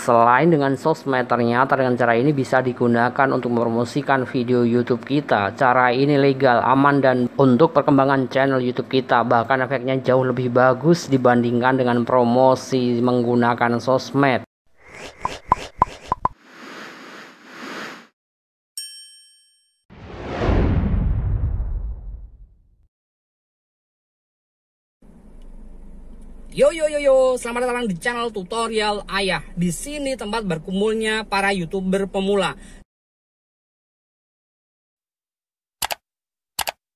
Selain dengan sosmed, ternyata dengan cara ini bisa digunakan untuk mempromosikan video YouTube kita. Cara ini legal, aman, dan untuk perkembangan channel YouTube kita. Bahkan efeknya jauh lebih bagus dibandingkan dengan promosi menggunakan sosmed. Yo yo yo yo, selamat datang di channel tutorial Ayah. Di sini tempat berkumpulnya para YouTuber pemula.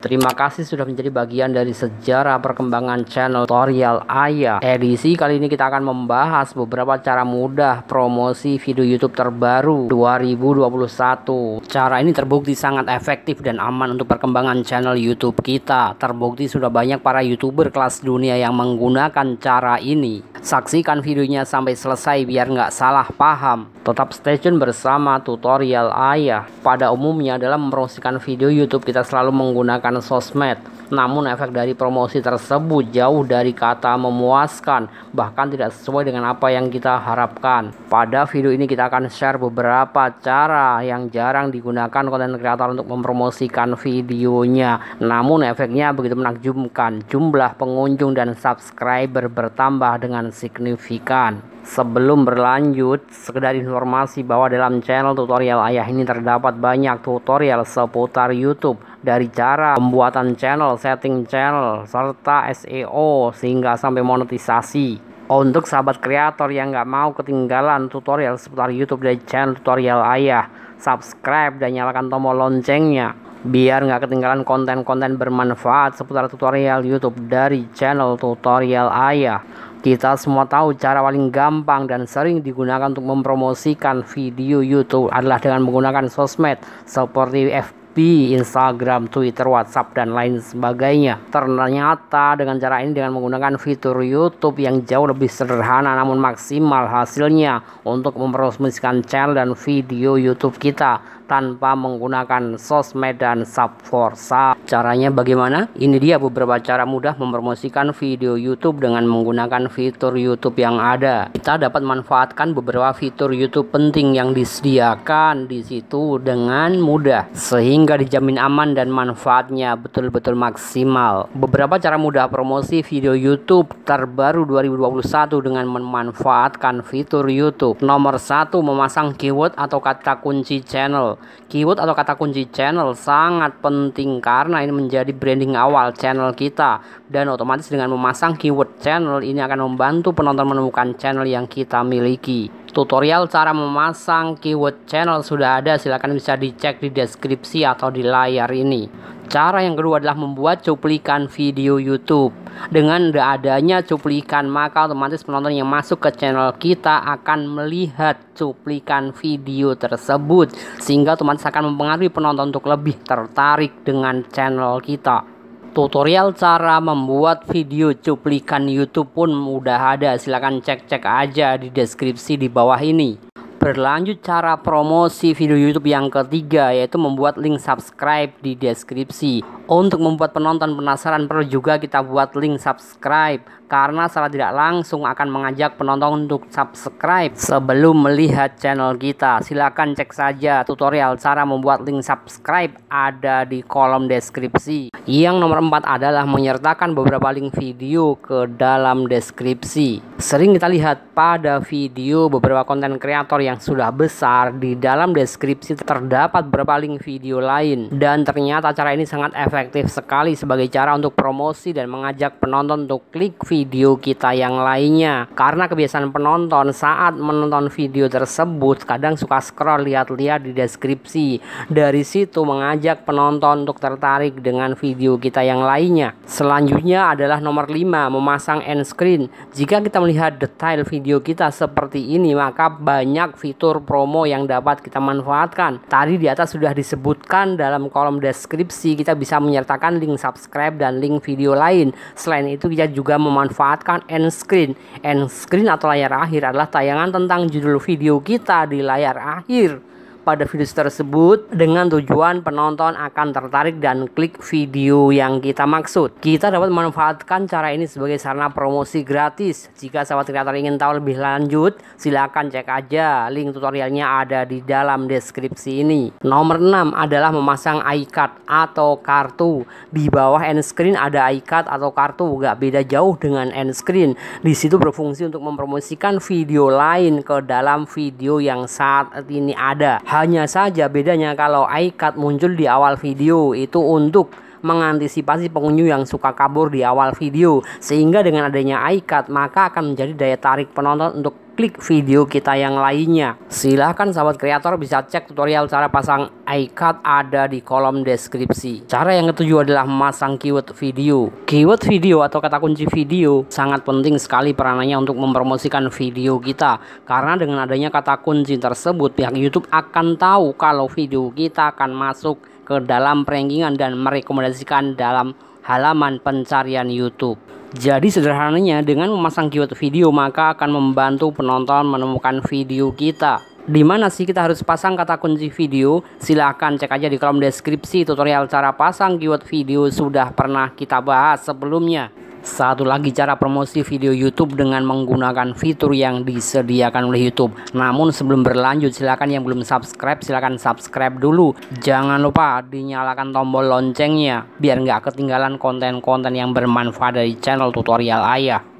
Terima kasih sudah menjadi bagian dari sejarah perkembangan channel tutorial Ayah. Edisi kali ini kita akan membahas beberapa cara mudah promosi video YouTube terbaru 2021. Cara ini terbukti sangat efektif dan aman untuk perkembangan channel YouTube kita. Terbukti sudah banyak para YouTuber kelas dunia yang menggunakan cara ini. Saksikan videonya sampai selesai biar nggak salah paham. Tetap stay tune bersama tutorial Ayah. Pada umumnya dalam mempromosikan video YouTube kita selalu menggunakan sosmed. Namun efek dari promosi tersebut jauh dari kata memuaskan, bahkan tidak sesuai dengan apa yang kita harapkan. Pada video ini kita akan share beberapa cara yang jarang digunakan konten kreator untuk mempromosikan videonya. Namun efeknya begitu menakjubkan. Jumlah pengunjung dan subscriber bertambah dengan signifikan. Sebelum berlanjut, sekedar informasi bahwa dalam channel tutorial ayah ini terdapat banyak tutorial seputar YouTube dari cara pembuatan channel, setting channel, serta SEO sehingga sampai monetisasi. Untuk sahabat kreator yang nggak mau ketinggalan tutorial seputar YouTube dari channel tutorial ayah, subscribe dan nyalakan tombol loncengnya biar nggak ketinggalan konten-konten bermanfaat seputar tutorial YouTube dari channel tutorial ayah. Kita semua tahu cara paling gampang dan sering digunakan untuk mempromosikan video YouTube adalah dengan menggunakan sosmed seperti FB Instagram, Twitter, WhatsApp, dan lain sebagainya. Ternyata dengan cara ini dengan menggunakan fitur YouTube yang jauh lebih sederhana namun maksimal hasilnya untuk mempromosikan channel dan video YouTube kita tanpa menggunakan sosmed dan subforsa. Caranya bagaimana? Ini dia beberapa cara mudah mempromosikan video YouTube dengan menggunakan fitur YouTube yang ada. Kita dapat manfaatkan beberapa fitur YouTube penting yang disediakan di situ dengan mudah sehingga dijamin aman dan manfaatnya betul-betul maksimal. Beberapa cara mudah promosi video YouTube terbaru 2021 dengan memanfaatkan fitur YouTube. Nomor satu memasang keyword atau kata kunci channel Keyword atau kata kunci channel sangat penting karena ini menjadi branding awal channel kita dan otomatis dengan memasang keyword channel ini akan membantu penonton menemukan channel yang kita miliki. Tutorial cara memasang keyword channel sudah ada, silahkan bisa dicek di deskripsi atau di layar ini. Cara yang kedua adalah membuat cuplikan video YouTube. Dengan adanya cuplikan, maka otomatis penonton yang masuk ke channel kita akan melihat cuplikan video tersebut, sehingga otomatis akan mempengaruhi penonton untuk lebih tertarik dengan channel kita tutorial cara membuat video cuplikan YouTube pun udah ada silahkan cek-cek aja di deskripsi di bawah ini berlanjut cara promosi video YouTube yang ketiga yaitu membuat link subscribe di deskripsi untuk membuat penonton penasaran perlu juga kita buat link subscribe karena secara tidak langsung akan mengajak penonton untuk subscribe sebelum melihat channel kita. Silahkan cek saja tutorial cara membuat link subscribe ada di kolom deskripsi. Yang nomor 4 adalah menyertakan beberapa link video ke dalam deskripsi. Sering kita lihat pada video beberapa konten kreator yang sudah besar di dalam deskripsi terdapat beberapa link video lain dan ternyata cara ini sangat efektif efektif sekali sebagai cara untuk promosi dan mengajak penonton untuk klik video kita yang lainnya. Karena kebiasaan penonton saat menonton video tersebut kadang suka scroll lihat-lihat di deskripsi. Dari situ mengajak penonton untuk tertarik dengan video kita yang lainnya. Selanjutnya adalah nomor 5, memasang end screen. Jika kita melihat detail video kita seperti ini, maka banyak fitur promo yang dapat kita manfaatkan. Tadi di atas sudah disebutkan dalam kolom deskripsi kita bisa menyertakan link subscribe dan link video lain. Selain itu kita juga memanfaatkan end screen. End screen atau layar akhir adalah tayangan tentang judul video kita di layar akhir pada video tersebut dengan tujuan penonton akan tertarik dan klik video yang kita maksud. Kita dapat memanfaatkan cara ini sebagai sarana promosi gratis. Jika sahabat kreator ingin tahu lebih lanjut, silakan cek aja. Link tutorialnya ada di dalam deskripsi ini. Nomor 6 adalah memasang iCard atau kartu. Di bawah end screen ada iCard atau kartu, gak beda jauh dengan end screen. Di situ berfungsi untuk mempromosikan video lain ke dalam video yang saat ini ada hanya saja bedanya kalau iCard muncul di awal video itu untuk mengantisipasi pengunjung yang suka kabur di awal video sehingga dengan adanya iCard maka akan menjadi daya tarik penonton untuk klik video kita yang lainnya. Silahkan sahabat kreator bisa cek tutorial cara pasang iCard ada di kolom deskripsi. Cara yang ketujuh adalah memasang keyword video. Keyword video atau kata kunci video sangat penting sekali peranannya untuk mempromosikan video kita. Karena dengan adanya kata kunci tersebut pihak YouTube akan tahu kalau video kita akan masuk ke dalam perankingan dan merekomendasikan dalam halaman pencarian YouTube. Jadi sederhananya dengan memasang keyword video maka akan membantu penonton menemukan video kita. Di mana sih kita harus pasang kata kunci video? Silahkan cek aja di kolom deskripsi tutorial cara pasang keyword video sudah pernah kita bahas sebelumnya. Satu lagi cara promosi video YouTube dengan menggunakan fitur yang disediakan oleh YouTube. Namun sebelum berlanjut silakan yang belum subscribe silakan subscribe dulu. Jangan lupa dinyalakan tombol loncengnya biar nggak ketinggalan konten-konten yang bermanfaat dari channel tutorial Ayah.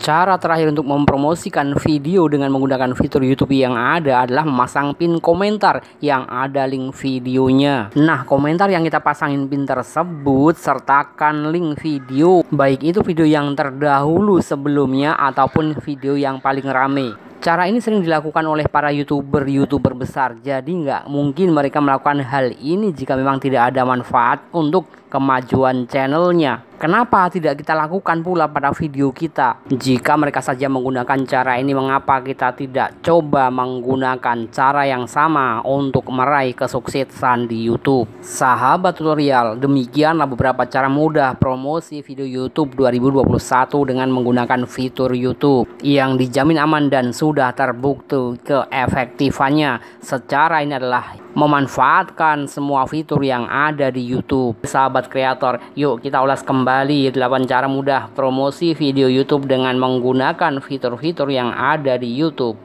Cara terakhir untuk mempromosikan video dengan menggunakan fitur YouTube yang ada adalah memasang pin komentar yang ada link videonya. Nah, komentar yang kita pasangin pin tersebut sertakan link video, baik itu video yang terdahulu sebelumnya ataupun video yang paling rame. Cara ini sering dilakukan oleh para youtuber-youtuber besar, jadi nggak mungkin mereka melakukan hal ini jika memang tidak ada manfaat untuk kemajuan channelnya. Kenapa tidak kita lakukan pula pada video kita? Jika mereka saja menggunakan cara ini, mengapa kita tidak coba menggunakan cara yang sama untuk meraih kesuksesan di YouTube? Sahabat tutorial, demikianlah beberapa cara mudah promosi video YouTube 2021 dengan menggunakan fitur YouTube yang dijamin aman dan sudah terbukti keefektifannya. Secara ini adalah memanfaatkan semua fitur yang ada di YouTube. Sahabat kreator, yuk kita ulas kembali 8 cara mudah promosi video YouTube dengan menggunakan fitur-fitur yang ada di YouTube.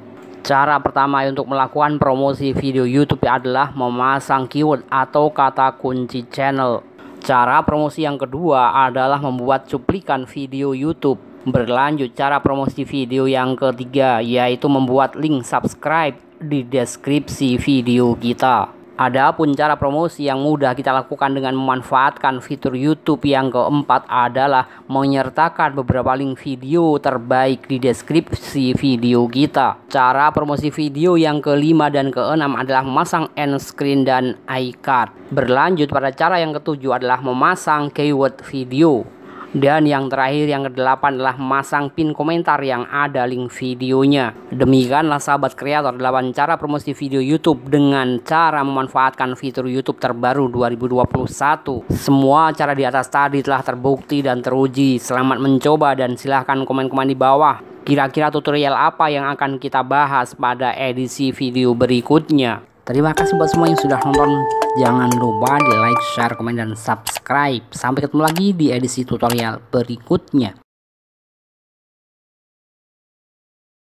Cara pertama untuk melakukan promosi video YouTube adalah memasang keyword atau kata kunci channel. Cara promosi yang kedua adalah membuat cuplikan video YouTube. Berlanjut cara promosi video yang ketiga yaitu membuat link subscribe di deskripsi video kita. ada pun cara promosi yang mudah kita lakukan dengan memanfaatkan fitur YouTube yang keempat adalah menyertakan beberapa link video terbaik di deskripsi video kita. Cara promosi video yang kelima dan keenam adalah memasang end screen dan iCard. Berlanjut pada cara yang ketujuh adalah memasang keyword video. Dan yang terakhir yang kedelapan adalah masang pin komentar yang ada link videonya. Demikianlah sahabat kreator 8 cara promosi video YouTube dengan cara memanfaatkan fitur YouTube terbaru 2021. Semua cara di atas tadi telah terbukti dan teruji. Selamat mencoba dan silahkan komen-komen di bawah. Kira-kira tutorial apa yang akan kita bahas pada edisi video berikutnya. Terima kasih buat semua yang sudah nonton jangan lupa di like, share, komen, dan subscribe. Sampai ketemu lagi di edisi tutorial berikutnya.